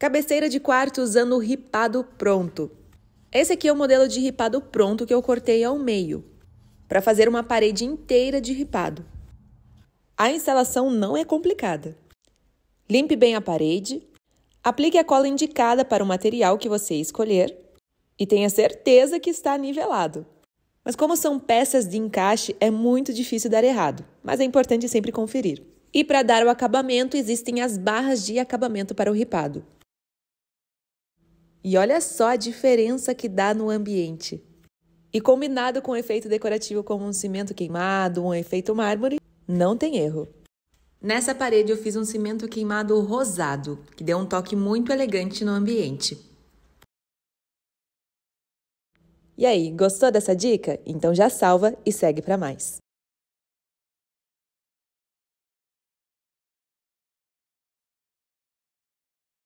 Cabeceira de quarto usando o ripado pronto. Esse aqui é o modelo de ripado pronto que eu cortei ao meio, para fazer uma parede inteira de ripado. A instalação não é complicada. Limpe bem a parede, aplique a cola indicada para o material que você escolher e tenha certeza que está nivelado. Mas como são peças de encaixe, é muito difícil dar errado, mas é importante sempre conferir. E para dar o acabamento, existem as barras de acabamento para o ripado. E olha só a diferença que dá no ambiente. E combinado com um efeito decorativo como um cimento queimado, um efeito mármore, não tem erro. Nessa parede eu fiz um cimento queimado rosado, que deu um toque muito elegante no ambiente. E aí, gostou dessa dica? Então já salva e segue para mais.